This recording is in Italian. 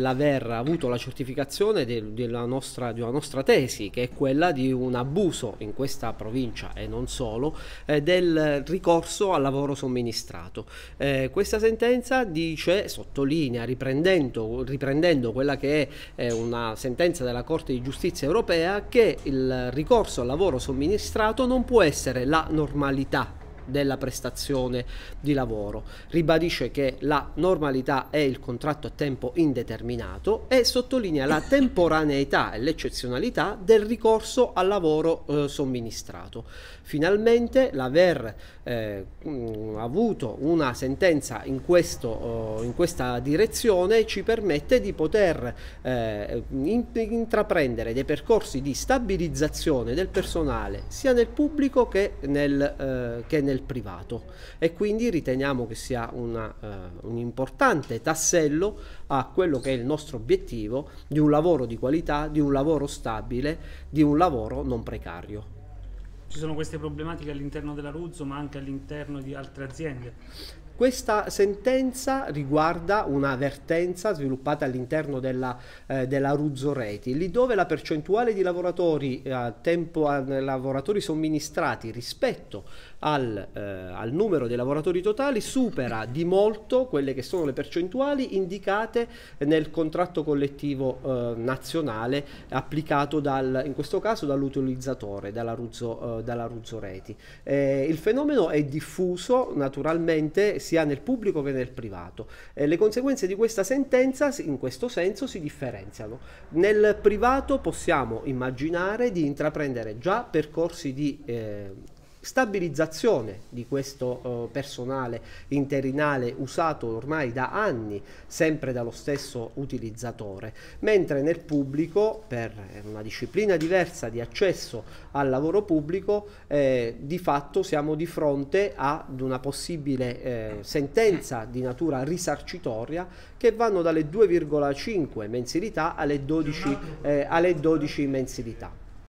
l'aver avuto la certificazione de, della nostra, di una nostra tesi, che è quella di un abuso in questa provincia e non solo, eh, del ricorso al lavoro somministrato. Eh, questa sentenza dice, sottolinea, riprendendo, riprendendo quella che è eh, una sentenza della Corte di Giustizia europea, che il ricorso al lavoro somministrato non può essere la normalità della prestazione di lavoro. Ribadisce che la normalità è il contratto a tempo indeterminato e sottolinea la temporaneità e l'eccezionalità del ricorso al lavoro eh, somministrato. Finalmente l'aver eh, mh, mm, avuto una sentenza in, questo, eh, in, questa direzione ci permette di poter eh, in, intraprendere dei percorsi di stabilizzazione del personale sia nel pubblico che nel, eh, che nel nel privato e quindi riteniamo che sia una, uh, un importante tassello a quello che è il nostro obiettivo di un lavoro di qualità, di un lavoro stabile, di un lavoro non precario. Ci sono queste problematiche all'interno della Ruzzo ma anche all'interno di altre aziende? Questa sentenza riguarda una vertenza sviluppata all'interno della, eh, della Ruzzoreti, lì dove la percentuale di lavoratori, eh, tempo, eh, lavoratori somministrati rispetto al, eh, al, numero dei lavoratori totali supera di molto quelle che sono le percentuali indicate nel contratto collettivo eh, nazionale applicato dal, in questo caso dall'utilizzatore, dalla, Ruzzo, eh, dalla Ruzzoreti. Eh, il fenomeno è diffuso naturalmente sia nel pubblico che nel privato. Eh, le conseguenze di questa sentenza in questo senso si differenziano. Nel privato possiamo immaginare di intraprendere già percorsi di eh, stabilizzazione di questo eh, personale interinale usato ormai da anni sempre dallo stesso utilizzatore, mentre nel pubblico per una disciplina diversa di accesso al lavoro pubblico eh, di fatto siamo di fronte ad una possibile eh, sentenza di natura risarcitoria che vanno dalle 2,5 mensilità alle 12, eh, alle 12 mensilità.